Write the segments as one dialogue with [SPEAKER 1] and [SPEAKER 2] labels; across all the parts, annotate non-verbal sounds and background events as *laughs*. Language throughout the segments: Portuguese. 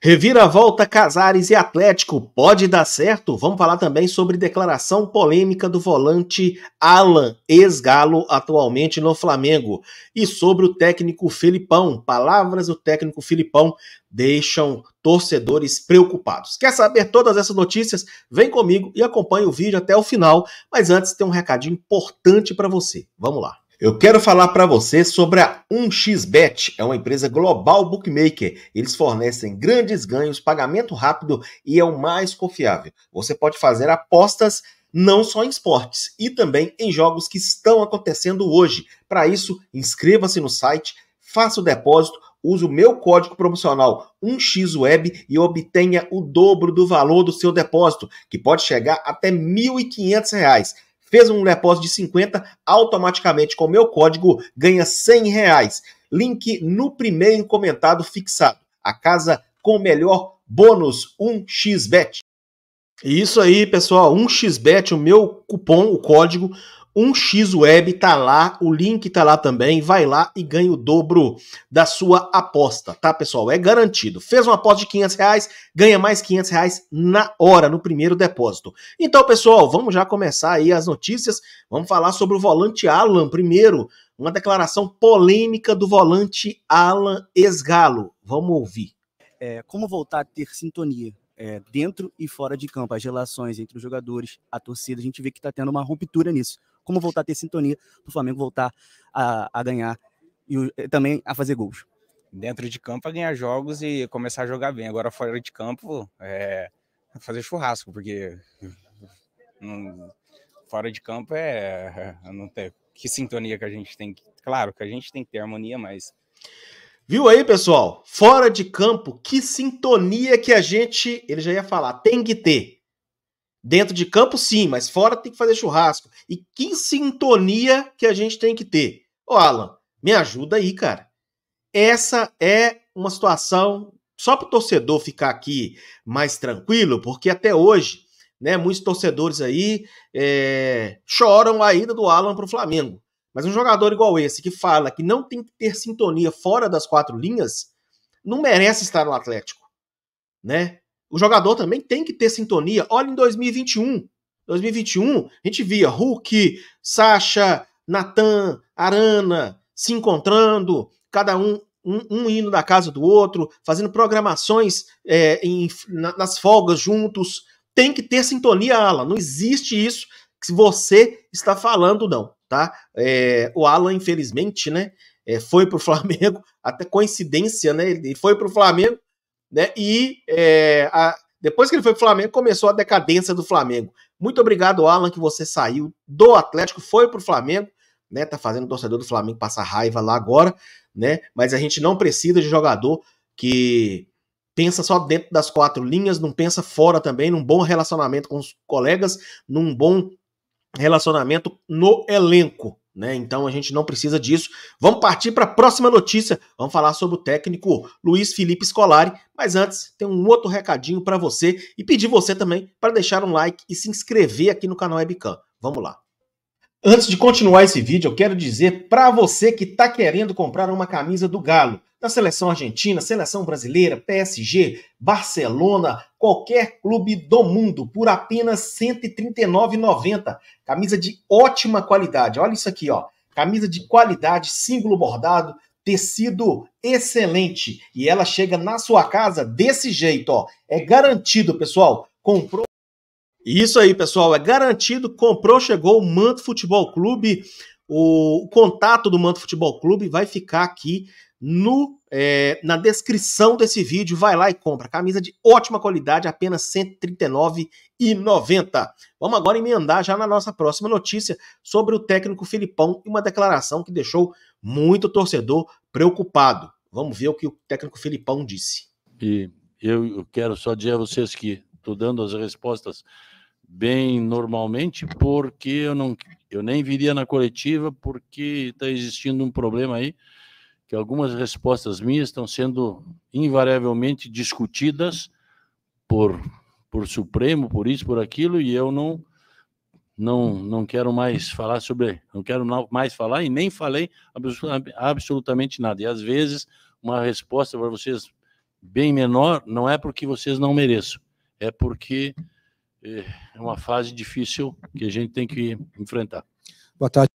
[SPEAKER 1] Reviravolta Casares e Atlético pode dar certo? Vamos falar também sobre declaração polêmica do volante Alan, ex-galo, atualmente no Flamengo. E sobre o técnico Filipão. Palavras do técnico Filipão deixam torcedores preocupados. Quer saber todas essas notícias? Vem comigo e acompanhe o vídeo até o final. Mas antes, tem um recadinho importante para você. Vamos lá. Eu quero falar para você sobre a 1xBet, é uma empresa global bookmaker. Eles fornecem grandes ganhos, pagamento rápido e é o mais confiável. Você pode fazer apostas não só em esportes, e também em jogos que estão acontecendo hoje. Para isso, inscreva-se no site, faça o depósito, use o meu código promocional 1xweb e obtenha o dobro do valor do seu depósito, que pode chegar até R$ 1.500. Fez um depósito de 50, automaticamente com o meu código ganha 100 reais. Link no primeiro comentado fixado. A casa com o melhor bônus 1xbet. E é isso aí, pessoal, 1xbet, o meu cupom, o código 1xWeb tá lá, o link tá lá também. Vai lá e ganha o dobro da sua aposta, tá, pessoal? É garantido. Fez uma aposta de 500 reais, ganha mais 500 reais na hora, no primeiro depósito. Então, pessoal, vamos já começar aí as notícias. Vamos falar sobre o volante Alan primeiro. Uma declaração polêmica do volante Alan Esgalo. Vamos ouvir. É, como voltar a ter sintonia é, dentro e fora de campo, as relações entre os jogadores, a torcida, a gente vê que está tendo uma ruptura nisso como voltar a ter sintonia para o Flamengo voltar a, a ganhar e, também a fazer gols. Dentro de campo a ganhar jogos e começar a jogar bem. Agora fora de campo é fazer churrasco, porque não, fora de campo é, é não tem que sintonia que a gente tem. Claro que a gente tem que ter harmonia, mas Viu aí, pessoal? Fora de campo, que sintonia que a gente. Ele já ia falar, tem que ter. Dentro de campo, sim, mas fora tem que fazer churrasco. E que sintonia que a gente tem que ter? Ô, Alan, me ajuda aí, cara. Essa é uma situação só para o torcedor ficar aqui mais tranquilo, porque até hoje, né, muitos torcedores aí é, choram a ida do Alan para o Flamengo. Mas um jogador igual esse que fala que não tem que ter sintonia fora das quatro linhas, não merece estar no Atlético, né? o jogador também tem que ter sintonia. Olha em 2021. 2021, a gente via Hulk, Sasha, Natan, Arana se encontrando, cada um, um, um, indo da casa do outro, fazendo programações é, em, na, nas folgas juntos. Tem que ter sintonia, Alan. Não existe isso que você está falando, não, tá? É, o Alan, infelizmente, né, é, foi pro *laughs* Flamengo, até coincidência, né? Ele foi pro Flamengo né? E é, a, depois que ele foi pro Flamengo, começou a decadência do Flamengo. Muito obrigado, Alan, que você saiu do Atlético, foi pro Flamengo, né? Tá fazendo o torcedor do Flamengo passar raiva lá agora, né? Mas a gente não precisa de jogador que pensa só dentro das quatro linhas, não pensa fora também, num bom relacionamento com os colegas, num bom relacionamento no elenco, né? Então a gente não precisa disso. Vamos partir para a próxima notícia. Vamos falar sobre o técnico Luiz Felipe Scolari. Mas antes, tem um outro recadinho para você e pedir você também para deixar um like e se inscrever aqui no canal Webcam. Vamos lá. Antes de continuar esse vídeo, eu quero dizer para você que está querendo comprar uma camisa do Galo da seleção argentina, seleção brasileira, PSG, Barcelona, qualquer clube do mundo por apenas R$ 139,90. Camisa de ótima qualidade. Olha isso aqui, ó. Camisa de qualidade, símbolo bordado, tecido excelente e ela chega na sua casa desse jeito, ó. É garantido, pessoal. Comprou isso aí, pessoal, é garantido. Comprou, chegou o Manto Futebol Clube. O, o contato do Manto Futebol Clube vai ficar aqui no é, na descrição desse vídeo. Vai lá e compra. Camisa de ótima qualidade, apenas R$ 139,90. Vamos agora emendar já na nossa próxima notícia sobre o técnico Filipão e uma declaração que deixou muito torcedor preocupado. Vamos ver o que o técnico Filipão disse. E eu, eu quero só dizer a vocês que estou dando as respostas bem normalmente, porque eu não eu nem viria na coletiva porque está existindo um problema aí que algumas respostas minhas estão sendo invariavelmente discutidas por por Supremo, por isso, por aquilo, e eu não não não quero mais falar sobre, não quero mais falar e nem falei absolutamente nada. E às vezes uma resposta para vocês bem menor não é porque vocês não mereçam, é porque é uma fase difícil que a gente tem que enfrentar. Boa tarde.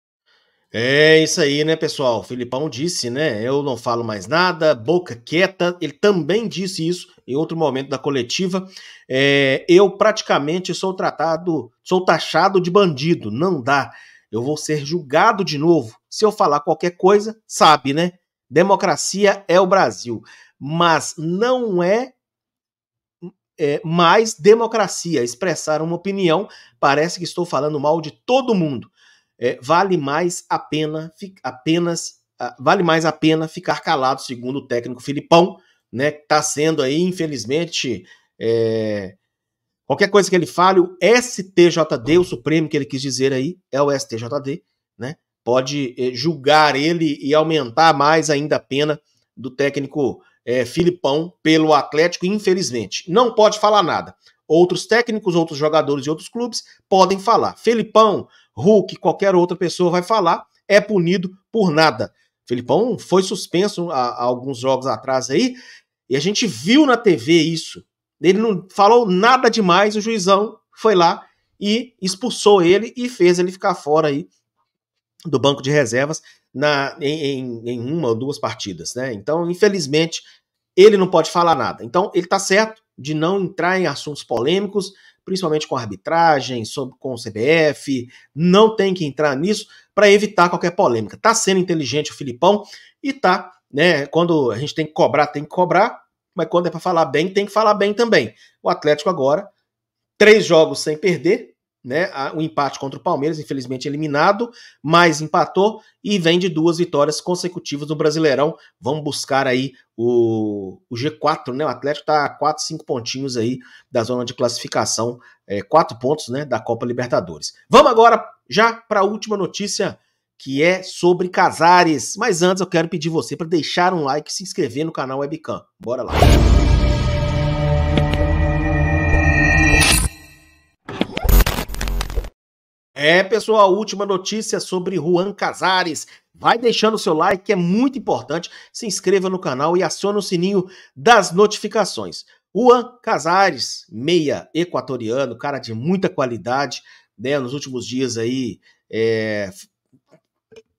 [SPEAKER 1] É isso aí, né, pessoal? O Filipão disse, né? Eu não falo mais nada, boca quieta. Ele também disse isso em outro momento da coletiva. É, eu praticamente sou tratado, sou taxado de bandido. Não dá. Eu vou ser julgado de novo. Se eu falar qualquer coisa, sabe, né? Democracia é o Brasil. Mas não é é, mais democracia, expressar uma opinião. Parece que estou falando mal de todo mundo. É, vale mais a pena apenas vale mais a pena ficar calado, segundo o técnico Filipão, né? Que está sendo aí, infelizmente, é, qualquer coisa que ele fale, o STJD, o Supremo que ele quis dizer aí, é o STJD, né? Pode é, julgar ele e aumentar mais ainda a pena do técnico é, Filipão pelo Atlético, infelizmente. Não pode falar nada. Outros técnicos, outros jogadores de outros clubes podem falar. Felipão, Hulk, qualquer outra pessoa vai falar, é punido por nada. Felipão foi suspenso há, há alguns jogos atrás aí, e a gente viu na TV isso. Ele não falou nada demais, o juizão foi lá e expulsou ele e fez ele ficar fora aí do banco de reservas na, em, em uma ou duas partidas, né? Então, infelizmente, ele não pode falar nada. Então, ele está certo de não entrar em assuntos polêmicos, principalmente com arbitragem, sobre, com o CBF, não tem que entrar nisso para evitar qualquer polêmica. Tá sendo inteligente o Filipão e tá, né? Quando a gente tem que cobrar, tem que cobrar, mas quando é para falar bem, tem que falar bem também. O Atlético agora, três jogos sem perder, né? O empate contra o Palmeiras, infelizmente eliminado, mas empatou e vem de duas vitórias consecutivas no Brasileirão. Vamos buscar aí o, o G4, né? O Atlético está a 4, 5 pontinhos aí da zona de classificação, é, 4 pontos, né? Da Copa Libertadores. Vamos agora já para a última notícia que é sobre Casares. Mas antes eu quero pedir você para deixar um like e se inscrever no canal Webcam. Bora lá. Música É, pessoal, última notícia sobre Juan Casares. Vai deixando o seu like, que é muito importante. Se inscreva no canal e acione o sininho das notificações. Juan Casares, meia equatoriano, cara de muita qualidade, né? Nos últimos dias aí, é,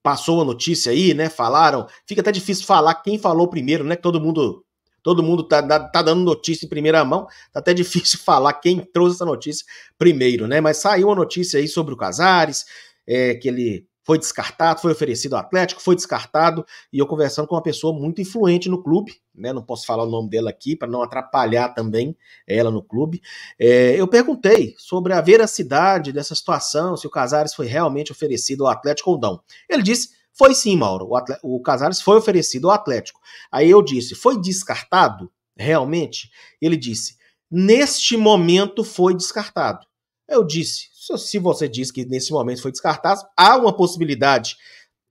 [SPEAKER 1] passou a notícia aí, né? Falaram. Fica até difícil falar quem falou primeiro, né? Que todo mundo Todo mundo tá, tá dando notícia em primeira mão. Tá até *laughs* difícil falar quem trouxe essa notícia primeiro, né? Mas saiu uma notícia aí sobre o Casares, é, que ele foi descartado, foi oferecido ao Atlético, foi descartado, e eu conversando com uma pessoa muito influente no clube, né? Não posso falar o nome dela aqui para não atrapalhar também ela no clube. É, eu perguntei sobre a veracidade dessa situação, se o Casares foi realmente oferecido ao Atlético ou não. Ele disse foi sim, Mauro. O, o Casares foi oferecido ao Atlético. Aí eu disse, foi descartado? Realmente? Ele disse, neste momento foi descartado. Eu disse, se você diz que nesse momento foi descartado, há uma possibilidade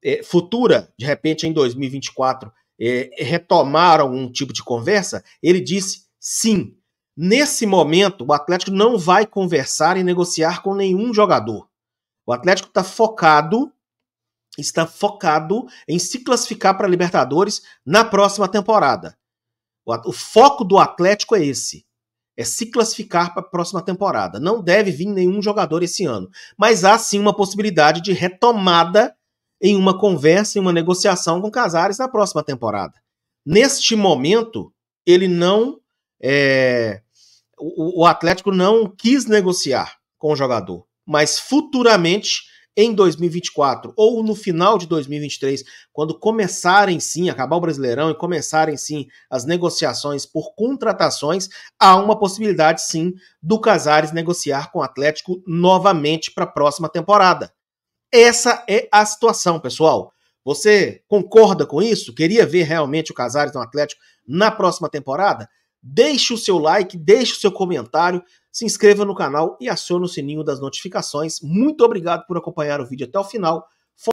[SPEAKER 1] é, futura, de repente em 2024, é, retomar algum tipo de conversa? Ele disse, sim. Nesse momento, o Atlético não vai conversar e negociar com nenhum jogador. O Atlético está focado está focado em se classificar para a Libertadores na próxima temporada. O, o foco do Atlético é esse. É se classificar para a próxima temporada. Não deve vir nenhum jogador esse ano. Mas há sim uma possibilidade de retomada em uma conversa, em uma negociação com Casares na próxima temporada. Neste momento, ele não. É, o, o Atlético não quis negociar com o jogador. Mas futuramente em 2024 ou no final de 2023, quando começarem sim, acabar o Brasileirão e começarem sim as negociações por contratações, há uma possibilidade sim do Casares negociar com o Atlético novamente para a próxima temporada. Essa é a situação, pessoal. Você concorda com isso? Queria ver realmente o Casares no Atlético na próxima temporada? Deixe o seu like, deixe o seu comentário, se inscreva no canal e acione o sininho das notificações. Muito obrigado por acompanhar o vídeo até o final.